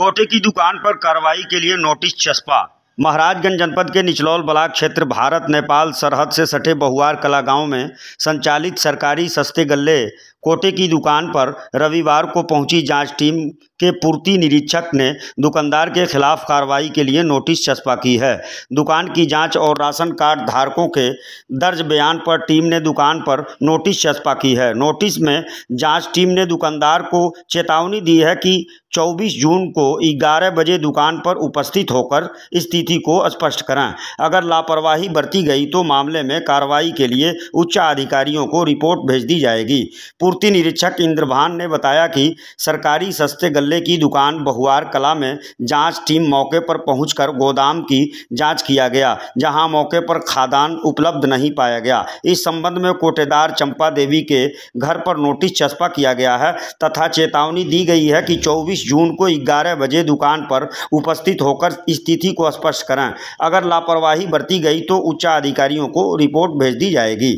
कोटे की दुकान पर कार्रवाई के लिए नोटिस चस्पा महाराजगंज जनपद के निचलौल ब्लाक क्षेत्र भारत नेपाल सरहद से सटे बहुआर कला गांव में संचालित सरकारी सस्ते गल्ले कोटे की दुकान पर रविवार को पहुंची जांच टीम के पूर्ति निरीक्षक ने दुकानदार के खिलाफ कार्रवाई के लिए नोटिस चस्पा की है दुकान की जांच और राशन कार्ड धारकों के दर्ज बयान पर टीम ने दुकान पर नोटिस चस्पा की है नोटिस में जांच टीम ने दुकानदार को चेतावनी दी है कि 24 जून को 11 बजे दुकान पर उपस्थित होकर स्थिति को स्पष्ट करें अगर लापरवाही बरती गई तो मामले में कार्रवाई के लिए उच्च अधिकारियों को रिपोर्ट भेज दी जाएगी पूर्ति निरीक्षक इंद्रभान ने बताया कि सरकारी सस्ते गल गल्ले की दुकान बहुआर कला में जांच टीम मौके पर पहुंचकर गोदाम की जांच किया गया जहां मौके पर खादान उपलब्ध नहीं पाया गया इस संबंध में कोटेदार चंपा देवी के घर पर नोटिस चस्पा किया गया है तथा चेतावनी दी गई है कि 24 जून को 11 बजे दुकान पर उपस्थित होकर स्थिति को स्पष्ट करें अगर लापरवाही बरती गई तो उच्चाधिकारियों को रिपोर्ट भेज दी जाएगी